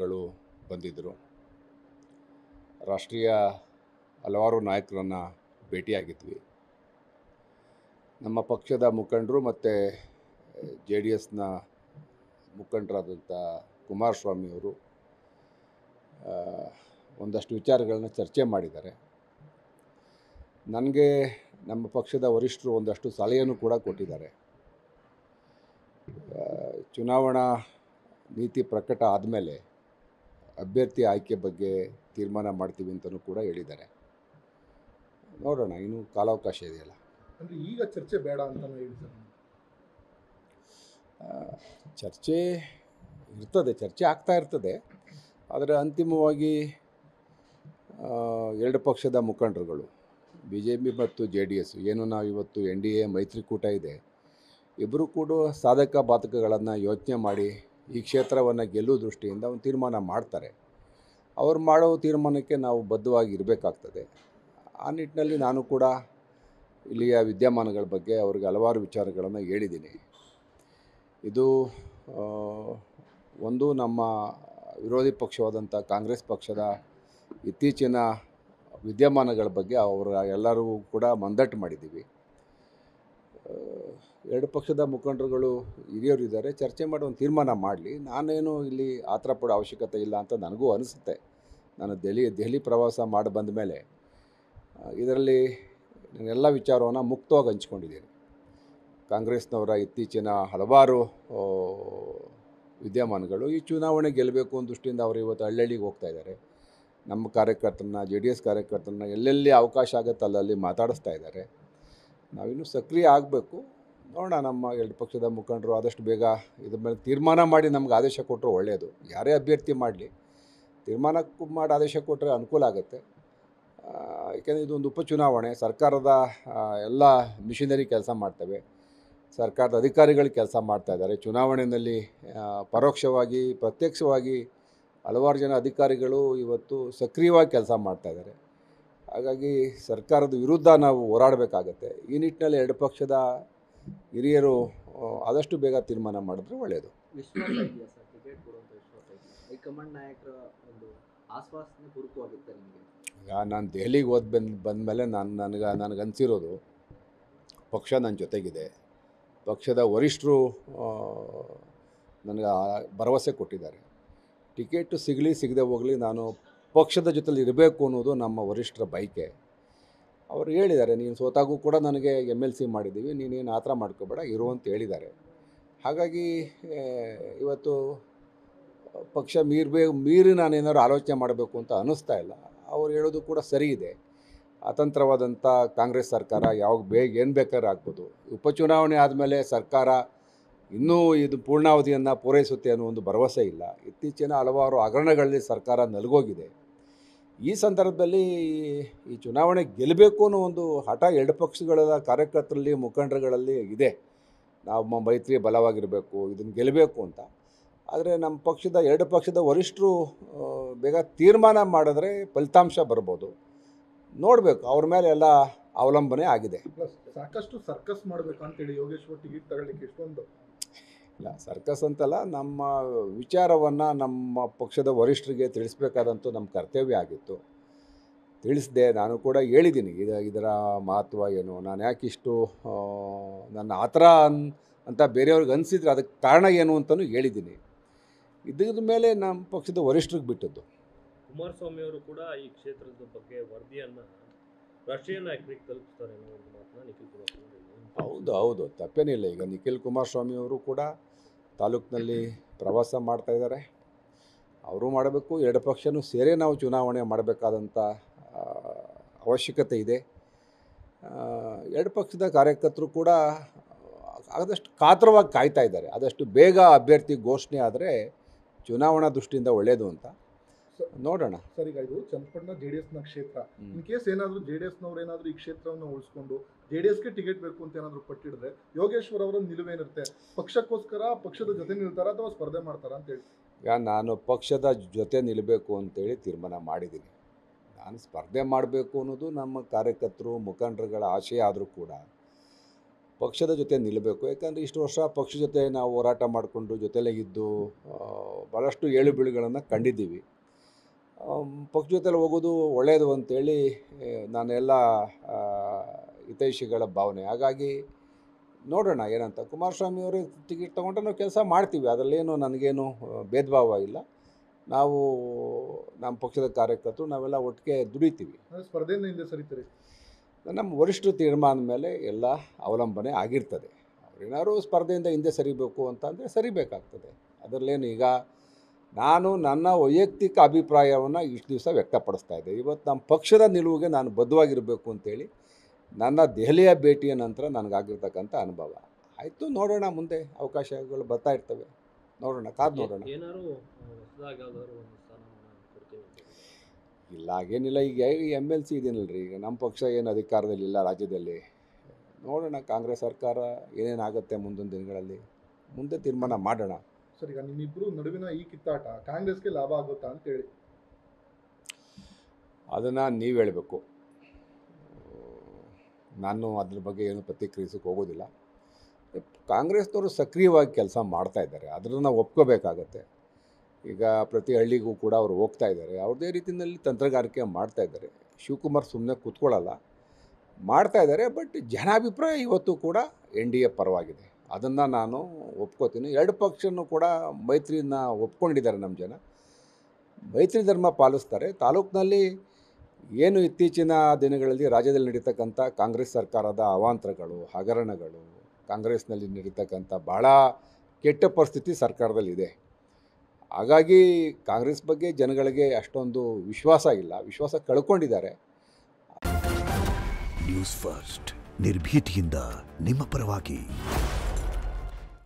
ಗಳು ಬಂದಿದ್ದರು ರಾಷ್ಟ್ರೀಯ ಹಲವಾರು ನಾಯಕರನ್ನು ಭೇಟಿಯಾಗಿದ್ವಿ ನಮ್ಮ ಪಕ್ಷದ ಮುಖಂಡರು ಮತ್ತು ಜೆ ಡಿ ಎಸ್ನ ಮುಖಂಡರಾದಂಥ ಕುಮಾರಸ್ವಾಮಿಯವರು ಒಂದಷ್ಟು ವಿಚಾರಗಳನ್ನ ಚರ್ಚೆ ಮಾಡಿದ್ದಾರೆ ನನಗೆ ನಮ್ಮ ಪಕ್ಷದ ವರಿಷ್ಠರು ಒಂದಷ್ಟು ಸಲಹೆಯನ್ನು ಕೂಡ ಕೊಟ್ಟಿದ್ದಾರೆ ಚುನಾವಣಾ ನೀತಿ ಪ್ರಕಟ ಆದಮೇಲೆ ಅಭ್ಯರ್ಥಿ ಆಯ್ಕೆ ಬಗ್ಗೆ ತೀರ್ಮಾನ ಮಾಡ್ತೀವಿ ಅಂತಲೂ ಕೂಡ ಹೇಳಿದ್ದಾರೆ ನೋಡೋಣ ಇನ್ನೂ ಕಾಲಾವಕಾಶ ಇದೆಯಲ್ಲ ಅಂದರೆ ಈಗ ಚರ್ಚೆ ಬೇಡ ಅಂತ ಹೇಳಿ ಚರ್ಚೆ ಇರ್ತದೆ ಚರ್ಚೆ ಆಗ್ತಾ ಇರ್ತದೆ ಆದರೆ ಅಂತಿಮವಾಗಿ ಎರಡು ಪಕ್ಷದ ಮುಖಂಡರುಗಳು ಬಿ ಜೆ ಪಿ ಮತ್ತು ಜೆ ಡಿ ಎಸ್ ಏನು ನಾವು ಇವತ್ತು ಎನ್ ಡಿ ಎ ಮೈತ್ರಿಕೂಟ ಇದೆ ಇಬ್ಬರೂ ಕೂಡ ಸಾಧಕ ಬಾಧಕಗಳನ್ನು ಯೋಚನೆ ಮಾಡಿ ಈ ಕ್ಷೇತ್ರವನ್ನು ಗೆಲ್ಲುವ ದೃಷ್ಟಿಯಿಂದ ಒಂದು ತೀರ್ಮಾನ ಮಾಡ್ತಾರೆ ಅವ್ರು ಮಾಡೋ ತೀರ್ಮಾನಕ್ಕೆ ನಾವು ಬದ್ಧವಾಗಿ ಇರಬೇಕಾಗ್ತದೆ ಆ ನಿಟ್ಟಿನಲ್ಲಿ ನಾನು ಕೂಡ ಇಲ್ಲಿಯ ವಿದ್ಯಮಾನಗಳ ಬಗ್ಗೆ ಅವ್ರಿಗೆ ಹಲವಾರು ವಿಚಾರಗಳನ್ನು ಹೇಳಿದ್ದೀನಿ ಇದು ಒಂದು ನಮ್ಮ ವಿರೋಧಿ ಪಕ್ಷವಾದಂಥ ಕಾಂಗ್ರೆಸ್ ಪಕ್ಷದ ಇತ್ತೀಚಿನ ವಿದ್ಯಮಾನಗಳ ಬಗ್ಗೆ ಅವರ ಎಲ್ಲರೂ ಕೂಡ ಮಂದಟ್ಟು ಮಾಡಿದ್ದೀವಿ ಎರಡು ಪಕ್ಷದ ಮುಖಂಡರುಗಳು ಇದ್ದಾರೆ ಚರ್ಚೆ ಮಾಡೋ ಒಂದು ತೀರ್ಮಾನ ಮಾಡಲಿ ನಾನೇನು ಇಲ್ಲಿ ಆತರ ಪಡೋ ಅವಶ್ಯಕತೆ ಇಲ್ಲ ಅಂತ ನನಗೂ ಅನಿಸುತ್ತೆ ನಾನು ದೆಹಲಿ ದೆಹಲಿ ಪ್ರವಾಸ ಮಾಡಿ ಬಂದ ಮೇಲೆ ಇದರಲ್ಲಿ ಎಲ್ಲ ವಿಚಾರವನ್ನು ಮುಕ್ತವಾಗಿ ಹಂಚ್ಕೊಂಡಿದ್ದೀನಿ ಕಾಂಗ್ರೆಸ್ನವರ ಇತ್ತೀಚಿನ ಹಲವಾರು ವಿದ್ಯಮಾನಗಳು ಈ ಚುನಾವಣೆ ಗೆಲ್ಲಬೇಕು ಅನ್ನೋ ದೃಷ್ಟಿಯಿಂದ ಅವರು ಇವತ್ತು ಹಳ್ಳಿಗೆ ಹೋಗ್ತಾ ಇದ್ದಾರೆ ನಮ್ಮ ಕಾರ್ಯಕರ್ತರನ್ನ ಜೆ ಡಿ ಎಸ್ ಕಾರ್ಯಕರ್ತರನ್ನ ಎಲ್ಲೆಲ್ಲಿ ಅವಕಾಶ ಆಗುತ್ತೆ ಅಲ್ಲಲ್ಲಿ ಮಾತಾಡಿಸ್ತಾ ಇದ್ದಾರೆ ನಾವಿನ್ನೂ ಸಕ್ರಿಯ ಆಗಬೇಕು ನೋಡೋಣ ನಮ್ಮ ಎರಡು ಪಕ್ಷದ ಮುಖಂಡರು ಆದಷ್ಟು ಬೇಗ ಇದ್ರ ಮೇಲೆ ತೀರ್ಮಾನ ಮಾಡಿ ನಮ್ಗೆ ಆದೇಶ ಕೊಟ್ಟರು ಒಳ್ಳೆಯದು ಯಾರೇ ಅಭ್ಯರ್ಥಿ ಮಾಡಲಿ ತೀರ್ಮಾನಕ್ಕೂ ಮಾಡಿ ಆದೇಶ ಕೊಟ್ಟರೆ ಅನುಕೂಲ ಆಗುತ್ತೆ ಯಾಕೆಂದರೆ ಇದೊಂದು ಉಪಚುನಾವಣೆ ಸರ್ಕಾರದ ಎಲ್ಲ ಮಿಷಿನರಿ ಕೆಲಸ ಮಾಡ್ತವೆ ಸರ್ಕಾರದ ಅಧಿಕಾರಿಗಳು ಕೆಲಸ ಮಾಡ್ತಾ ಇದ್ದಾರೆ ಚುನಾವಣೆಯಲ್ಲಿ ಪರೋಕ್ಷವಾಗಿ ಪ್ರತ್ಯಕ್ಷವಾಗಿ ಹಲವಾರು ಜನ ಅಧಿಕಾರಿಗಳು ಇವತ್ತು ಸಕ್ರಿಯವಾಗಿ ಕೆಲಸ ಮಾಡ್ತಾ ಇದ್ದಾರೆ ಹಾಗಾಗಿ ಸರ್ಕಾರದ ವಿರುದ್ಧ ನಾವು ಹೋರಾಡಬೇಕಾಗತ್ತೆ ಈ ನಿಟ್ಟಿನಲ್ಲಿ ಎರಡು ಪಕ್ಷದ ಹಿರಿಯರು ಆದಷ್ಟು ಬೇಗ ತೀರ್ಮಾನ ಮಾಡಿದ್ರೆ ಒಳ್ಳೆಯದು ಈಗ ನಾನು ದೆಹಲಿಗೆ ಹೋದ ಬಂದ ಬಂದ ಮೇಲೆ ನಾನು ನನಗೆ ನನಗನ್ಸಿರೋದು ಪಕ್ಷ ನನ್ನ ಜೊತೆಗಿದೆ ಪಕ್ಷದ ವರಿಷ್ಠರು ನನಗೆ ಭರವಸೆ ಕೊಟ್ಟಿದ್ದಾರೆ ಟಿಕೆಟ್ ಸಿಗಲಿ ಸಿಗದೆ ಹೋಗಲಿ ನಾನು ಪಕ್ಷದ ಜೊತೆಲಿ ಇರಬೇಕು ಅನ್ನೋದು ನಮ್ಮ ವರಿಷ್ಠರ ಬೈಕೆ ಅವರು ಹೇಳಿದ್ದಾರೆ ನೀನು ಸೋತಾಗೂ ಕೂಡ ನನಗೆ ಎಮ್ ಎಲ್ ಸಿ ಮಾಡಿದ್ದೀವಿ ನೀನೇನು ಆ ಥರ ಮಾಡ್ಕೋಬೇಡ ಇರು ಅಂತ ಹೇಳಿದ್ದಾರೆ ಹಾಗಾಗಿ ಇವತ್ತು ಪಕ್ಷ ಮೀರ್ಬೇ ಮೀರಿ ನಾನೇನಾದ್ರು ಆಲೋಚನೆ ಮಾಡಬೇಕು ಅಂತ ಅನ್ನಿಸ್ತಾ ಇಲ್ಲ ಅವ್ರು ಹೇಳೋದು ಕೂಡ ಸರಿ ಇದೆ ಅತಂತ್ರವಾದಂಥ ಕಾಂಗ್ರೆಸ್ ಸರ್ಕಾರ ಯಾವಾಗ ಬೇಗ ಏನು ಬೇಕಾದ್ರೂ ಆಗ್ಬೋದು ಉಪಚುನಾವಣೆ ಆದಮೇಲೆ ಸರ್ಕಾರ ಇನ್ನೂ ಇದು ಪೂರ್ಣಾವಧಿಯನ್ನು ಪೂರೈಸುತ್ತೆ ಅನ್ನೋ ಒಂದು ಭರವಸೆ ಇಲ್ಲ ಇತ್ತೀಚಿನ ಹಲವಾರು ಹಗರಣಗಳಲ್ಲಿ ಸರ್ಕಾರ ನಲಗೋಗಿದೆ ಈ ಸಂದರ್ಭದಲ್ಲಿ ಈ ಚುನಾವಣೆ ಗೆಲ್ಲಬೇಕು ಅನ್ನೋ ಒಂದು ಹಠ ಎರಡು ಪಕ್ಷಗಳ ಕಾರ್ಯಕರ್ತರಲ್ಲಿ ಮುಖಂಡರುಗಳಲ್ಲಿ ಇದೆ ನಾವು ಮೈತ್ರಿ ಬಲವಾಗಿರಬೇಕು ಇದನ್ನು ಗೆಲ್ಲಬೇಕು ಅಂತ ಆದರೆ ನಮ್ಮ ಪಕ್ಷದ ಎರಡು ಪಕ್ಷದ ವರಿಷ್ಠರು ಬೇಗ ತೀರ್ಮಾನ ಮಾಡಿದ್ರೆ ಫಲಿತಾಂಶ ಬರ್ಬೋದು ನೋಡಬೇಕು ಅವ್ರ ಮೇಲೆ ಎಲ್ಲ ಅವಲಂಬನೆ ಆಗಿದೆ ಸಾಕಷ್ಟು ಸರ್ಕಸ್ ಮಾಡಬೇಕು ಅಂತೇಳಿ ಯೋಗೇಶ್ವರ್ ಟಿಕೆಟ್ ತಗೊಳ್ಳಿಕ್ಕೆ ಇಷ್ಟೊಂದು ಇಲ್ಲ ಸರ್ಕಸ್ ಅಂತಲ್ಲ ನಮ್ಮ ವಿಚಾರವನ್ನು ನಮ್ಮ ಪಕ್ಷದ ವರಿಷ್ಠರಿಗೆ ತಿಳಿಸ್ಬೇಕಾದಂತೂ ನಮ್ಮ ಕರ್ತವ್ಯ ಆಗಿತ್ತು ತಿಳಿಸಿದೆ ನಾನು ಕೂಡ ಹೇಳಿದ್ದೀನಿ ಇದು ಇದರ ಮಹತ್ವ ಏನು ನಾನು ಯಾಕಿಷ್ಟು ನನ್ನ ಆ ಥರ ಅನ್ ಅಂತ ಬೇರೆಯವ್ರಿಗೆ ಅನಿಸಿದ್ರೆ ಅದಕ್ಕೆ ಕಾರಣ ಏನು ಅಂತಲೂ ಹೇಳಿದ್ದೀನಿ ಇದ್ರ ಮೇಲೆ ನಮ್ಮ ಪಕ್ಷದ ವರಿಷ್ಠರಿಗೆ ಬಿಟ್ಟದ್ದು ಕುಮಾರಸ್ವಾಮಿ ಅವರು ಕೂಡ ಈ ಕ್ಷೇತ್ರದ ಬಗ್ಗೆ ವರದಿಯನ್ನು ರಾಷ್ಟ್ರೀಯ ನಾಯಕರಿಗೆ ತಲುಪಿಸ್ತಾರೆ ಹೌದು ಹೌದು ತಪ್ಪೇನಿಲ್ಲ ಈಗ ನಿಖಿಲ್ ಕುಮಾರಸ್ವಾಮಿ ಅವರು ಕೂಡ ತಾಲೂಕಿನಲ್ಲಿ ಪ್ರವಾಸ ಮಾಡ್ತಾ ಇದ್ದಾರೆ ಅವರು ಮಾಡಬೇಕು ಎರಡು ಪಕ್ಷನೂ ಸೇರಿ ನಾವು ಚುನಾವಣೆ ಮಾಡಬೇಕಾದಂಥ ಅವಶ್ಯಕತೆ ಇದೆ ಎರಡು ಪಕ್ಷದ ಕಾರ್ಯಕರ್ತರು ಕೂಡ ಆದಷ್ಟು ಕಾತರವಾಗಿ ಕಾಯ್ತಾ ಇದ್ದಾರೆ ಆದಷ್ಟು ಬೇಗ ಅಭ್ಯರ್ಥಿ ಘೋಷಣೆ ಆದರೆ ಚುನಾವಣಾ ದೃಷ್ಟಿಯಿಂದ ಒಳ್ಳೆಯದು ಅಂತ ನೋಡೋಣ ಸರಿ ಈಗ ಇದು ಜೆ ಡಿ ಎಸ್ನ ಕ್ಷೇತ್ರ ಇನ್ ಕೇಸ್ ಏನಾದರೂ ಜೆ ಡಿ ಎಸ್ನವ್ರು ಏನಾದರೂ ಈ ಕ್ಷೇತ್ರವನ್ನು ಉಳಿಸ್ಕೊಂಡು ಜೆ ಡಿ ಎಸ್ಗೆ ಟಿಕೆಟ್ ಬೇಕು ಅಂತ ಏನಾದರೂ ಪಟ್ಟಿಡಿದ್ರೆ ಯೋಗೇಶ್ವರ್ ಅವರ ನಿಲುವೇನಿರುತ್ತೆ ಪಕ್ಷಕ್ಕೋಸ್ಕರ ಪಕ್ಷದ ಜೊತೆ ನಿಲ್ತಾರ ಅಥವಾ ಸ್ಪರ್ಧೆ ಮಾಡ್ತಾರ ಅಂತ ಹೇಳಿ ನಾನು ಪಕ್ಷದ ಜೊತೆ ನಿಲ್ಲಬೇಕು ಅಂತೇಳಿ ತೀರ್ಮಾನ ಮಾಡಿದ್ದೀನಿ ನಾನು ಸ್ಪರ್ಧೆ ಮಾಡಬೇಕು ಅನ್ನೋದು ನಮ್ಮ ಕಾರ್ಯಕರ್ತರು ಮುಖಂಡರುಗಳ ಆಶಯ ಆದರೂ ಕೂಡ ಪಕ್ಷದ ಜೊತೆ ನಿಲ್ಲಬೇಕು ಯಾಕಂದರೆ ಇಷ್ಟು ವರ್ಷ ಪಕ್ಷ ಜೊತೆ ನಾವು ಹೋರಾಟ ಮಾಡಿಕೊಂಡು ಜೊತೆಲೇ ಇದ್ದು ಭಾಳಷ್ಟು ಏಳು ಕಂಡಿದ್ದೀವಿ ಪಕ್ಷ ಜೊತೆಲಿ ಹೋಗೋದು ಒಳ್ಳೆಯದು ಅಂತೇಳಿ ನಾನೆಲ್ಲ ಹಿತೈಷಿಗಳ ಭಾವನೆ ಹಾಗಾಗಿ ನೋಡೋಣ ಏನಂತ ಕುಮಾರಸ್ವಾಮಿ ಅವರು ಟಿಕೆಟ್ ತೊಗೊಂಡ್ರೆ ನಾವು ಕೆಲಸ ಮಾಡ್ತೀವಿ ಅದರಲ್ಲೇನು ನನಗೇನು ಭೇದಭಾವ ಇಲ್ಲ ನಾವು ನಮ್ಮ ಪಕ್ಷದ ಕಾರ್ಯಕರ್ತರು ನಾವೆಲ್ಲ ಒಟ್ಟಿಗೆ ದುಡಿತೀವಿ ಸ್ಪರ್ಧೆಯಿಂದ ಹಿಂದೆ ಸರಿತೀರಿ ನಮ್ಮ ವರಿಷ್ಠ ತೀರ್ಮಾನದ ಮೇಲೆ ಎಲ್ಲ ಅವಲಂಬನೆ ಆಗಿರ್ತದೆ ಏನಾದರೂ ಸ್ಪರ್ಧೆಯಿಂದ ಹಿಂದೆ ಸರಿಬೇಕು ಅಂದರೆ ಸರಿಬೇಕಾಗ್ತದೆ ಅದರಲ್ಲೇನು ಈಗ ನಾನು ನನ್ನ ವೈಯಕ್ತಿಕ ಅಭಿಪ್ರಾಯವನ್ನು ಇಷ್ಟು ದಿವಸ ವ್ಯಕ್ತಪಡಿಸ್ತಾ ಇದ್ದೆ ಇವತ್ತು ನಮ್ಮ ಪಕ್ಷದ ನಿಲುವಿಗೆ ನಾನು ಬದ್ಧವಾಗಿರಬೇಕು ಅಂತೇಳಿ ನನ್ನ ದೆಹಲಿಯ ಭೇಟಿಯ ನಂತರ ನನಗಾಗಿರ್ತಕ್ಕಂಥ ಅನುಭವ ಆಯಿತು ನೋಡೋಣ ಮುಂದೆ ಅವಕಾಶಗಳು ಬರ್ತಾ ಇರ್ತವೆ ನೋಡೋಣ ಕಾದು ನೋಡೋಣ ಇಲ್ಲ ಹಾಗೇನಿಲ್ಲ ಈಗ ಎಮ್ ಎಲ್ ಸಿ ಇದೀನಲ್ಲ ರೀ ಈಗ ನಮ್ಮ ಪಕ್ಷ ಏನು ಅಧಿಕಾರದಲ್ಲಿ ಇಲ್ಲ ರಾಜ್ಯದಲ್ಲಿ ನೋಡೋಣ ಕಾಂಗ್ರೆಸ್ ಸರ್ಕಾರ ಏನೇನಾಗುತ್ತೆ ಮುಂದಿನ ದಿನಗಳಲ್ಲಿ ಮುಂದೆ ತೀರ್ಮಾನ ಮಾಡೋಣ ಸರಿ ಈಗ ನಿಮ್ಮಿಬ್ಬರು ನಡುವಿನ ಈ ಕಿತ್ತಾಟ ಕಾಂಗ್ರೆಸ್ಗೆ ಲಾಭ ಆಗುತ್ತಾ ಅಂತೇಳಿ ಅದನ್ನು ನೀವು ಹೇಳಬೇಕು ನಾನು ಅದ್ರ ಬಗ್ಗೆ ಏನು ಪ್ರತಿಕ್ರಿಯಿಸಕ್ಕೆ ಹೋಗೋದಿಲ್ಲ ಕಾಂಗ್ರೆಸ್ನವರು ಸಕ್ರಿಯವಾಗಿ ಕೆಲಸ ಮಾಡ್ತಾ ಇದ್ದಾರೆ ಅದನ್ನು ಒಪ್ಕೋಬೇಕಾಗತ್ತೆ ಈಗ ಪ್ರತಿ ಹಳ್ಳಿಗೂ ಕೂಡ ಅವರು ಹೋಗ್ತಾ ಇದ್ದಾರೆ ಅವ್ರದೇ ರೀತಿಯಲ್ಲಿ ತಂತ್ರಗಾರಿಕೆ ಮಾಡ್ತಾ ಇದ್ದಾರೆ ಶಿವಕುಮಾರ್ ಸುಮ್ಮನೆ ಕೂತ್ಕೊಳ್ಳಲ್ಲ ಮಾಡ್ತಾ ಇದ್ದಾರೆ ಬಟ್ ಜನಾಭಿಪ್ರಾಯ ಇವತ್ತು ಕೂಡ ಎನ್ ಡಿ ಎ ಪರವಾಗಿದೆ ಅದನ್ನು ನಾನು ಒಪ್ಕೋತೀನಿ ಎರಡು ಪಕ್ಷನೂ ಕೂಡ ಮೈತ್ರಿನ ಒಪ್ಕೊಂಡಿದ್ದಾರೆ ನಮ್ಮ ಜನ ಮೈತ್ರಿ ಧರ್ಮ ಪಾಲಿಸ್ತಾರೆ ತಾಲೂಕಿನಲ್ಲಿ ಏನು ಇತ್ತೀಚಿನ ದಿನಗಳಲ್ಲಿ ರಾಜ್ಯದಲ್ಲಿ ನಡೀತಕ್ಕಂಥ ಕಾಂಗ್ರೆಸ್ ಸರ್ಕಾರದ ಅವಾಂತರಗಳು ಹಗರಣಗಳು ಕಾಂಗ್ರೆಸ್ನಲ್ಲಿ ನಡೀತಕ್ಕಂಥ ಭಾಳ ಕೆಟ್ಟ ಪರಿಸ್ಥಿತಿ ಸರ್ಕಾರದಲ್ಲಿದೆ ಹಾಗಾಗಿ ಕಾಂಗ್ರೆಸ್ ಬಗ್ಗೆ ಜನಗಳಿಗೆ ಅಷ್ಟೊಂದು ವಿಶ್ವಾಸ ಇಲ್ಲ ವಿಶ್ವಾಸ ಕಳ್ಕೊಂಡಿದ್ದಾರೆ ನ್ಯೂಸ್ ಫಸ್ಟ್ ನಿರ್ಭೀತಿಯಿಂದ ನಿಮ್ಮ ಪರವಾಗಿ